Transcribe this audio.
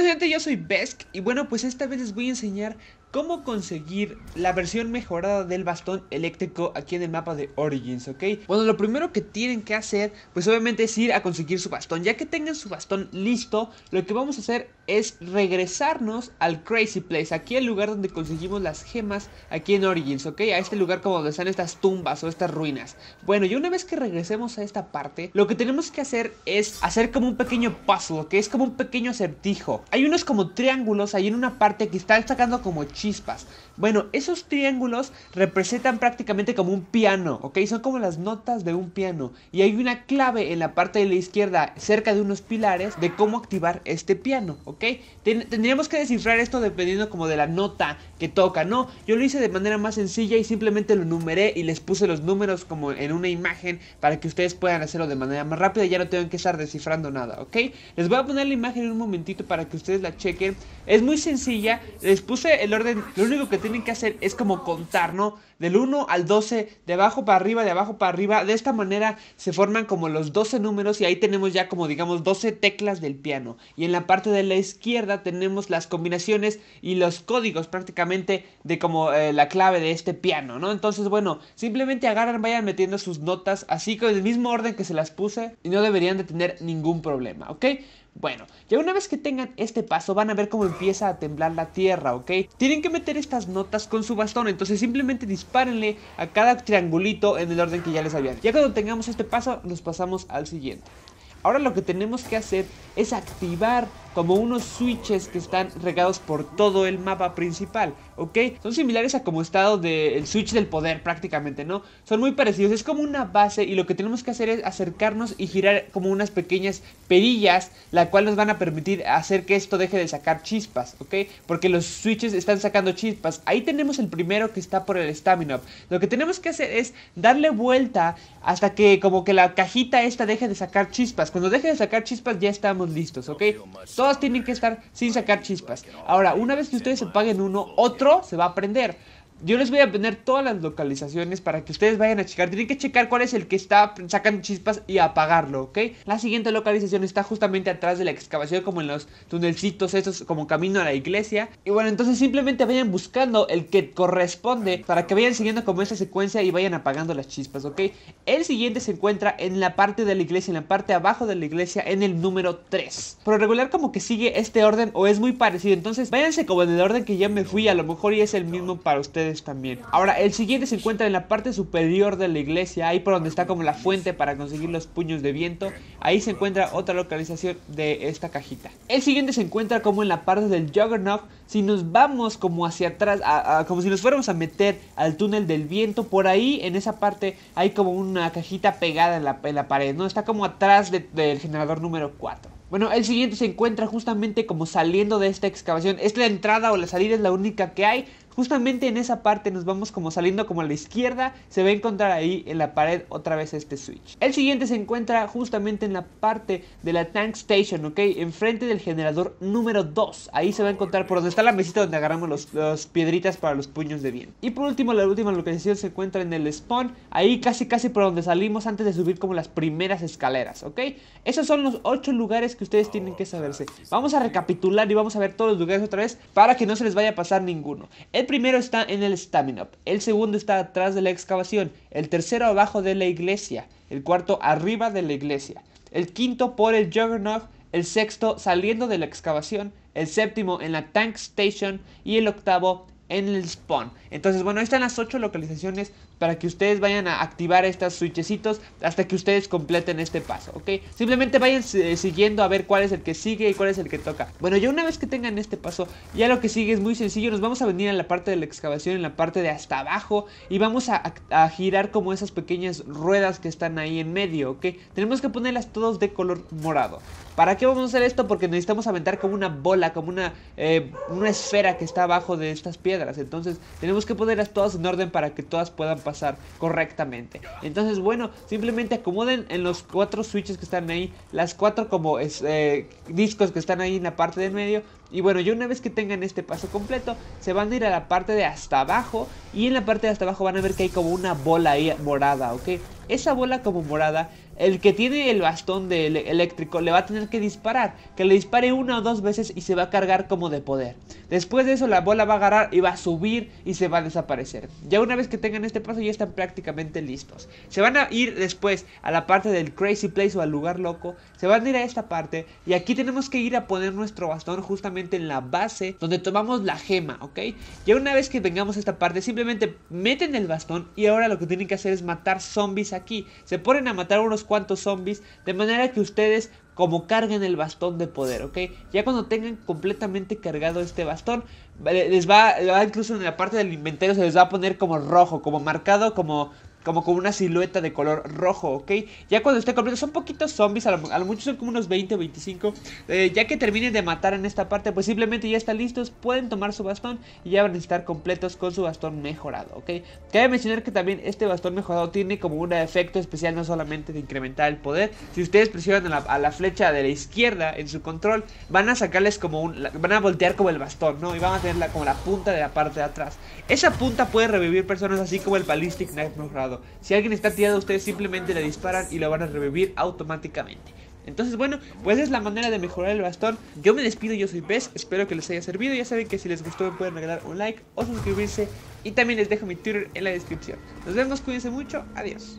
gente? Yo soy Besk y bueno pues esta vez les voy a enseñar cómo conseguir la versión mejorada del bastón eléctrico aquí en el mapa de Origins, ¿ok? Bueno, lo primero que tienen que hacer, pues obviamente es ir a conseguir su bastón. Ya que tengan su bastón listo, lo que vamos a hacer es regresarnos al Crazy Place, aquí el lugar donde conseguimos las gemas aquí en Origins, ¿ok? A este lugar como donde están estas tumbas o estas ruinas. Bueno, y una vez que regresemos a esta parte, lo que tenemos que hacer es hacer como un pequeño puzzle, que es como un pequeño acertijo. Hay unos como triángulos ahí en una parte que están sacando como chispas. Bueno, esos triángulos representan prácticamente como un piano, ¿ok? Son como las notas de un piano. Y hay una clave en la parte de la izquierda, cerca de unos pilares, de cómo activar este piano, ¿ok? tendríamos que descifrar esto dependiendo como de la nota que toca, ¿no? Yo lo hice de manera más sencilla y simplemente lo numeré y les puse los números como en una imagen para que ustedes puedan hacerlo de manera más rápida y ya no tengan que estar descifrando nada, ¿ok? Les voy a poner la imagen en un momentito para que ustedes la chequen. Es muy sencilla, les puse el orden lo único que tienen que hacer es como contar, ¿no? del 1 al 12, de abajo para arriba, de abajo para arriba. De esta manera se forman como los 12 números y ahí tenemos ya como digamos 12 teclas del piano. Y en la parte de la izquierda tenemos las combinaciones y los códigos prácticamente de como eh, la clave de este piano, ¿no? Entonces, bueno, simplemente agarran, vayan metiendo sus notas así con el mismo orden que se las puse y no deberían de tener ningún problema, ¿ok? Bueno, ya una vez que tengan este paso van a ver cómo empieza a temblar la tierra, ¿ok? Tienen que meter estas notas con su bastón, entonces simplemente dispárenle a cada triangulito en el orden que ya les había. Ya cuando tengamos este paso, nos pasamos al siguiente. Ahora lo que tenemos que hacer es activar como unos switches que están regados por todo el mapa principal, ¿ok? Son similares a como estado del switch del poder prácticamente, ¿no? Son muy parecidos, es como una base y lo que tenemos que hacer es acercarnos y girar como unas pequeñas perillas, la cual nos van a permitir hacer que esto deje de sacar chispas, ¿ok? Porque los switches están sacando chispas. Ahí tenemos el primero que está por el stamina. Lo que tenemos que hacer es darle vuelta hasta que como que la cajita esta deje de sacar chispas. Cuando deje de sacar chispas ya estamos listos, ¿ok? Todas tienen que estar sin sacar chispas. Ahora, una vez que ustedes se paguen uno, otro se va a prender. Yo les voy a poner todas las localizaciones para que ustedes vayan a checar. Tienen que checar cuál es el que está sacando chispas y apagarlo, ¿ok? La siguiente localización está justamente atrás de la excavación, como en los tunelcitos estos, como camino a la iglesia. Y bueno, entonces simplemente vayan buscando el que corresponde para que vayan siguiendo como esta secuencia y vayan apagando las chispas, ¿ok? El siguiente se encuentra en la parte de la iglesia, en la parte abajo de la iglesia, en el número 3. Pero regular como que sigue este orden o es muy parecido, entonces váyanse como en el orden que ya me fui, a lo mejor y es el mismo para ustedes también. Ahora, el siguiente se encuentra en la parte superior de la iglesia, ahí por donde está como la fuente para conseguir los puños de viento. Ahí se encuentra otra localización de esta cajita. El siguiente se encuentra como en la parte del Juggernaut. Si nos vamos como hacia atrás, como si nos fuéramos a meter al túnel del viento, por ahí en esa parte hay como una cajita pegada en la, pared, ¿no? Está como atrás del generador número 4. Bueno, el siguiente se encuentra justamente como saliendo de esta excavación. Es la entrada o la salida, es la única que hay. Justamente en esa parte nos vamos como saliendo como a la izquierda, se va a encontrar ahí en la pared otra vez este switch. El siguiente se encuentra justamente en la parte de la tank station, ok, enfrente del generador número 2. Ahí se va a encontrar por donde está la mesita donde agarramos las piedritas para los puños de bien. Y por último, la última localización se encuentra en el spawn, ahí casi casi por donde salimos antes de subir como las primeras escaleras, ok. Esos son los ocho lugares que ustedes tienen que saberse. Vamos a recapitular y vamos a ver todos los lugares otra vez para que no se les vaya a pasar ninguno. El primero está en el stamina, el segundo está atrás de la excavación, el tercero abajo de la iglesia, el cuarto arriba de la iglesia, el quinto por el juggernaut, el sexto saliendo de la excavación, el séptimo en la tank station y el octavo en el spawn. Entonces, bueno, están las ocho localizaciones para que ustedes vayan a activar estos switchecitos hasta que ustedes completen este paso, ¿ok? Simplemente vayan eh, siguiendo a ver cuál es el que sigue y cuál es el que toca. Bueno, ya una vez que tengan este paso, ya lo que sigue es muy sencillo. Nos vamos a venir a la parte de la excavación, en la parte de hasta abajo y vamos a, girar como esas pequeñas ruedas que están ahí en medio, ¿ok? Tenemos que ponerlas todas de color morado. ¿Para qué vamos a hacer esto? Porque necesitamos aventar como una bola, como una, eh, una esfera que está abajo de estas piedras. Entonces tenemos que ponerlas todas en orden para que todas puedan pasar correctamente. Entonces, bueno, simplemente acomoden en los cuatro switches que están ahí, las cuatro como eh, discos que están ahí en la parte del medio. Y bueno, yo una vez que tengan este paso completo, se van a ir a la parte de hasta abajo. Y en la parte de hasta abajo van a ver que hay como una bola ahí morada, ¿ok? Esa bola como morada el que tiene el bastón de eléctrico le va a tener que disparar, que le dispare una o dos veces y se va a cargar como de poder. Después de eso la bola va a agarrar y va a subir y se va a desaparecer. Ya una vez que tengan este paso ya están prácticamente listos. Se van a ir después a la parte del crazy place o al lugar loco. Se van a ir a esta parte y aquí tenemos que ir a poner nuestro bastón justamente en la base donde tomamos la gema, ¿ok? Ya una vez que vengamos a esta parte simplemente meten el bastón y ahora lo que tienen que hacer es matar zombies aquí. Se ponen a matar unos cuantos zombies de manera que ustedes como carguen el bastón de poder, ¿ok? Ya cuando tengan completamente cargado este bastón, les va, va incluso en la parte del inventario se les va a poner como rojo, como marcado, como como como una silueta de color rojo, ¿ok? Ya cuando esté completo, son poquitos zombies, a lo, mucho son como unos 20 o 25. ya que terminen de matar en esta parte, pues simplemente ya están listos, pueden tomar su bastón y ya van a estar completos con su bastón mejorado, ¿ok? Cabe mencionar que también este bastón mejorado tiene como un efecto especial, no solamente de incrementar el poder. Si ustedes presionan a la, flecha de la izquierda en su control, van a sacarles como un... van a voltear como el bastón, ¿no? Y van a tener como la punta de la parte de atrás. Esa punta puede revivir personas así como el Ballistic Knife mejorado. Si alguien está tirado, ustedes simplemente le disparan y lo van a revivir automáticamente. Entonces, bueno, pues es la manera de mejorar el bastón. Yo me despido, yo soy PES espero que les haya servido. Ya saben que si les gustó pueden regalar un like o suscribirse. Y también les dejo mi Twitter en la descripción. Nos vemos, cuídense mucho, adiós.